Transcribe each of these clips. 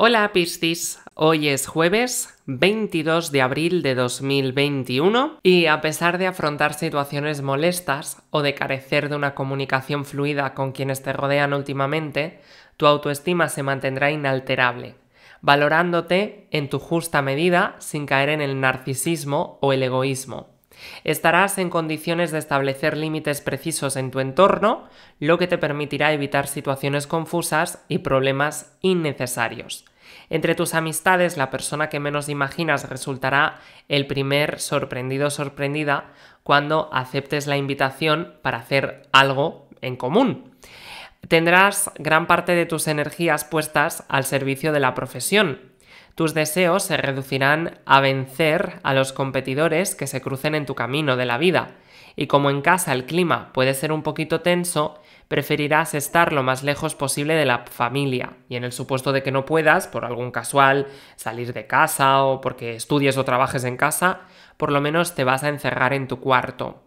Hola Piscis, hoy es jueves 22 de abril de 2021 y a pesar de afrontar situaciones molestas o de carecer de una comunicación fluida con quienes te rodean últimamente, tu autoestima se mantendrá inalterable, valorándote en tu justa medida sin caer en el narcisismo o el egoísmo. Estarás en condiciones de establecer límites precisos en tu entorno, lo que te permitirá evitar situaciones confusas y problemas innecesarios. Entre tus amistades, la persona que menos imaginas resultará el primer sorprendido sorprendida cuando aceptes la invitación para hacer algo en común. Tendrás gran parte de tus energías puestas al servicio de la profesión. Tus deseos se reducirán a vencer a los competidores que se crucen en tu camino de la vida. Y como en casa el clima puede ser un poquito tenso, preferirás estar lo más lejos posible de la familia y en el supuesto de que no puedas, por algún casual, salir de casa o porque estudies o trabajes en casa, por lo menos te vas a encerrar en tu cuarto.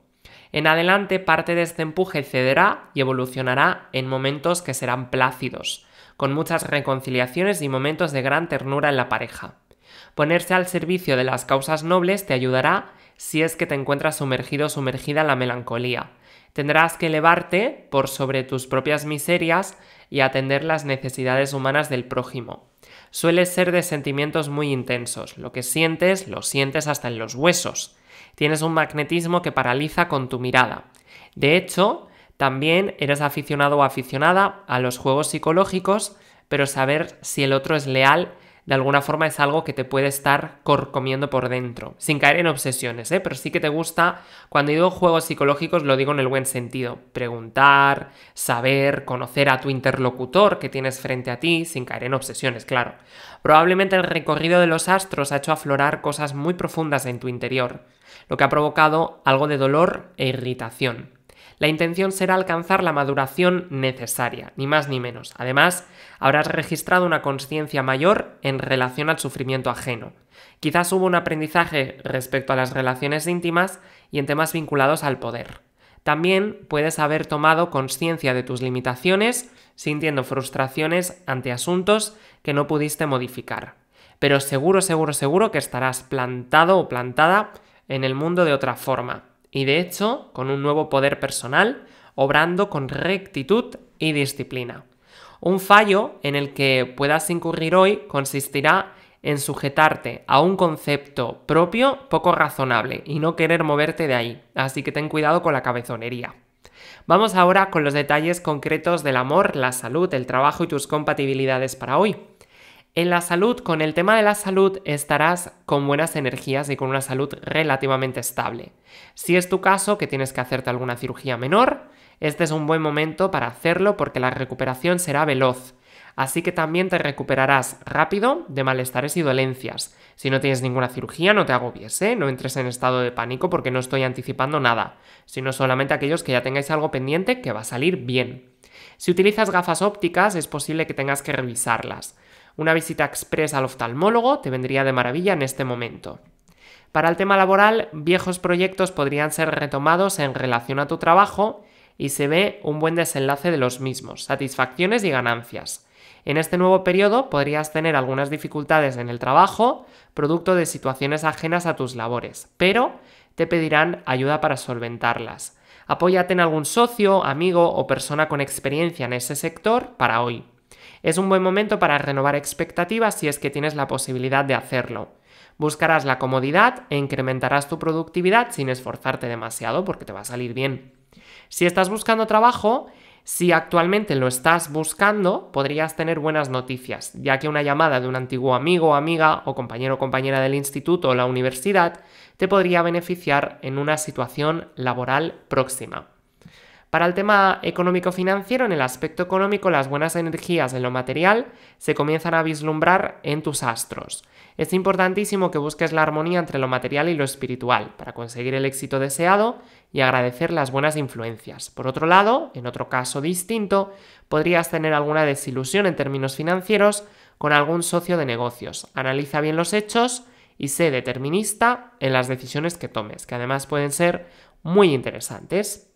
En adelante parte de este empuje cederá y evolucionará en momentos que serán plácidos, con muchas reconciliaciones y momentos de gran ternura en la pareja. Ponerse al servicio de las causas nobles te ayudará si es que te encuentras sumergido o sumergida en la melancolía, Tendrás que elevarte por sobre tus propias miserias y atender las necesidades humanas del prójimo. Suele ser de sentimientos muy intensos. Lo que sientes, lo sientes hasta en los huesos. Tienes un magnetismo que paraliza con tu mirada. De hecho, también eres aficionado o aficionada a los juegos psicológicos, pero saber si el otro es leal de alguna forma es algo que te puede estar comiendo por dentro, sin caer en obsesiones, ¿eh? pero sí que te gusta, cuando digo juegos psicológicos lo digo en el buen sentido, preguntar, saber, conocer a tu interlocutor que tienes frente a ti, sin caer en obsesiones, claro. Probablemente el recorrido de los astros ha hecho aflorar cosas muy profundas en tu interior, lo que ha provocado algo de dolor e irritación. La intención será alcanzar la maduración necesaria, ni más ni menos. Además, habrás registrado una conciencia mayor en relación al sufrimiento ajeno. Quizás hubo un aprendizaje respecto a las relaciones íntimas y en temas vinculados al poder. También puedes haber tomado conciencia de tus limitaciones, sintiendo frustraciones ante asuntos que no pudiste modificar. Pero seguro, seguro, seguro que estarás plantado o plantada en el mundo de otra forma y de hecho con un nuevo poder personal, obrando con rectitud y disciplina. Un fallo en el que puedas incurrir hoy consistirá en sujetarte a un concepto propio poco razonable y no querer moverte de ahí, así que ten cuidado con la cabezonería. Vamos ahora con los detalles concretos del amor, la salud, el trabajo y tus compatibilidades para hoy. En la salud, con el tema de la salud, estarás con buenas energías y con una salud relativamente estable. Si es tu caso que tienes que hacerte alguna cirugía menor, este es un buen momento para hacerlo porque la recuperación será veloz. Así que también te recuperarás rápido de malestares y dolencias. Si no tienes ninguna cirugía, no te agobies, ¿eh? no entres en estado de pánico porque no estoy anticipando nada, sino solamente aquellos que ya tengáis algo pendiente que va a salir bien. Si utilizas gafas ópticas, es posible que tengas que revisarlas. Una visita express al oftalmólogo te vendría de maravilla en este momento. Para el tema laboral, viejos proyectos podrían ser retomados en relación a tu trabajo y se ve un buen desenlace de los mismos, satisfacciones y ganancias. En este nuevo periodo podrías tener algunas dificultades en el trabajo, producto de situaciones ajenas a tus labores, pero te pedirán ayuda para solventarlas. Apóyate en algún socio, amigo o persona con experiencia en ese sector para hoy. Es un buen momento para renovar expectativas si es que tienes la posibilidad de hacerlo. Buscarás la comodidad e incrementarás tu productividad sin esforzarte demasiado porque te va a salir bien. Si estás buscando trabajo, si actualmente lo estás buscando, podrías tener buenas noticias, ya que una llamada de un antiguo amigo, amiga o compañero o compañera del instituto o la universidad te podría beneficiar en una situación laboral próxima. Para el tema económico-financiero, en el aspecto económico, las buenas energías en lo material se comienzan a vislumbrar en tus astros. Es importantísimo que busques la armonía entre lo material y lo espiritual para conseguir el éxito deseado y agradecer las buenas influencias. Por otro lado, en otro caso distinto, podrías tener alguna desilusión en términos financieros con algún socio de negocios. Analiza bien los hechos y sé determinista en las decisiones que tomes, que además pueden ser muy interesantes.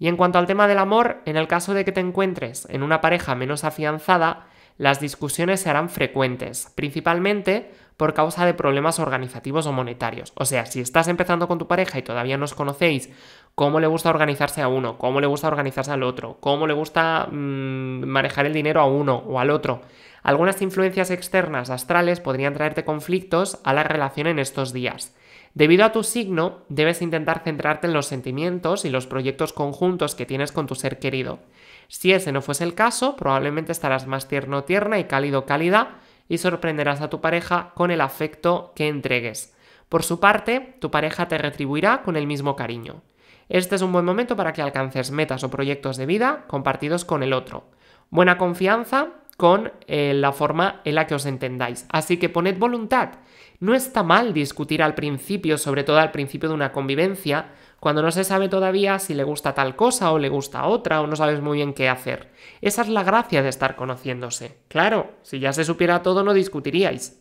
Y en cuanto al tema del amor, en el caso de que te encuentres en una pareja menos afianzada, las discusiones se frecuentes, principalmente por causa de problemas organizativos o monetarios. O sea, si estás empezando con tu pareja y todavía no os conocéis, cómo le gusta organizarse a uno, cómo le gusta organizarse al otro, cómo le gusta mm, manejar el dinero a uno o al otro. Algunas influencias externas astrales podrían traerte conflictos a la relación en estos días. Debido a tu signo, debes intentar centrarte en los sentimientos y los proyectos conjuntos que tienes con tu ser querido. Si ese no fuese el caso, probablemente estarás más tierno tierna y cálido cálida y sorprenderás a tu pareja con el afecto que entregues. Por su parte, tu pareja te retribuirá con el mismo cariño. Este es un buen momento para que alcances metas o proyectos de vida compartidos con el otro. Buena confianza con eh, la forma en la que os entendáis. Así que poned voluntad. No está mal discutir al principio, sobre todo al principio de una convivencia, cuando no se sabe todavía si le gusta tal cosa o le gusta otra o no sabes muy bien qué hacer. Esa es la gracia de estar conociéndose. Claro, si ya se supiera todo no discutiríais,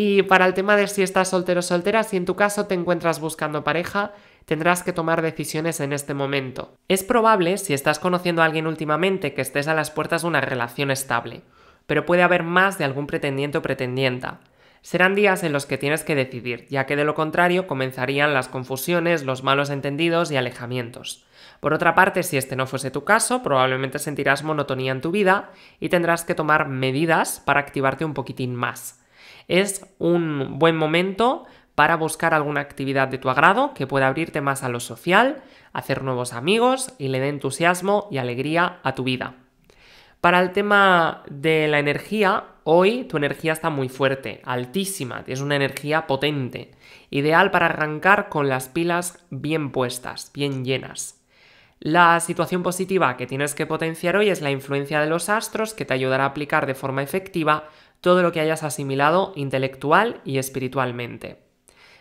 y para el tema de si estás soltero o soltera, si en tu caso te encuentras buscando pareja, tendrás que tomar decisiones en este momento. Es probable, si estás conociendo a alguien últimamente, que estés a las puertas de una relación estable, pero puede haber más de algún pretendiente o pretendienta. Serán días en los que tienes que decidir, ya que de lo contrario comenzarían las confusiones, los malos entendidos y alejamientos. Por otra parte, si este no fuese tu caso, probablemente sentirás monotonía en tu vida y tendrás que tomar medidas para activarte un poquitín más es un buen momento para buscar alguna actividad de tu agrado que pueda abrirte más a lo social, hacer nuevos amigos y le dé entusiasmo y alegría a tu vida. Para el tema de la energía, hoy tu energía está muy fuerte, altísima, es una energía potente, ideal para arrancar con las pilas bien puestas, bien llenas. La situación positiva que tienes que potenciar hoy es la influencia de los astros que te ayudará a aplicar de forma efectiva todo lo que hayas asimilado intelectual y espiritualmente.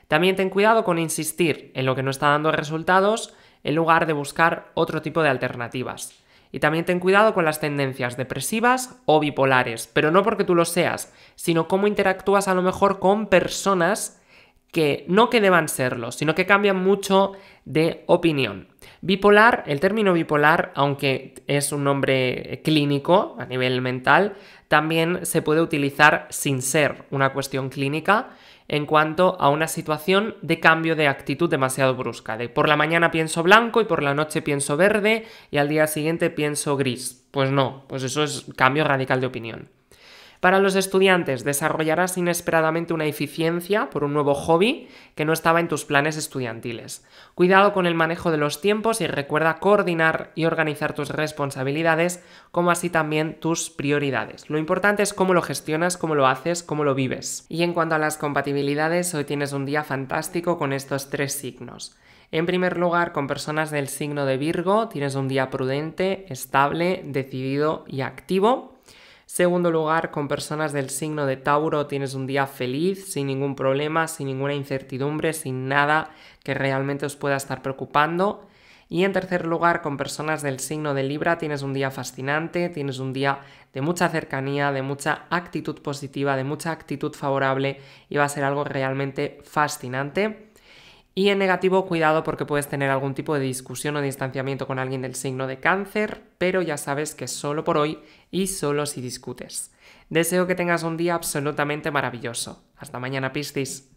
También ten cuidado con insistir en lo que no está dando resultados en lugar de buscar otro tipo de alternativas. Y también ten cuidado con las tendencias depresivas o bipolares, pero no porque tú lo seas, sino cómo interactúas a lo mejor con personas que no que deban serlo, sino que cambian mucho de opinión. Bipolar, el término bipolar, aunque es un nombre clínico a nivel mental, también se puede utilizar sin ser una cuestión clínica en cuanto a una situación de cambio de actitud demasiado brusca, de por la mañana pienso blanco y por la noche pienso verde y al día siguiente pienso gris. Pues no, pues eso es cambio radical de opinión. Para los estudiantes, desarrollarás inesperadamente una eficiencia por un nuevo hobby que no estaba en tus planes estudiantiles. Cuidado con el manejo de los tiempos y recuerda coordinar y organizar tus responsabilidades, como así también tus prioridades. Lo importante es cómo lo gestionas, cómo lo haces, cómo lo vives. Y en cuanto a las compatibilidades, hoy tienes un día fantástico con estos tres signos. En primer lugar, con personas del signo de Virgo, tienes un día prudente, estable, decidido y activo. Segundo lugar, con personas del signo de Tauro tienes un día feliz, sin ningún problema, sin ninguna incertidumbre, sin nada que realmente os pueda estar preocupando. Y en tercer lugar, con personas del signo de Libra tienes un día fascinante, tienes un día de mucha cercanía, de mucha actitud positiva, de mucha actitud favorable y va a ser algo realmente fascinante. Y en negativo, cuidado porque puedes tener algún tipo de discusión o distanciamiento con alguien del signo de cáncer, pero ya sabes que solo por hoy y solo si discutes. Deseo que tengas un día absolutamente maravilloso. Hasta mañana, Piscis.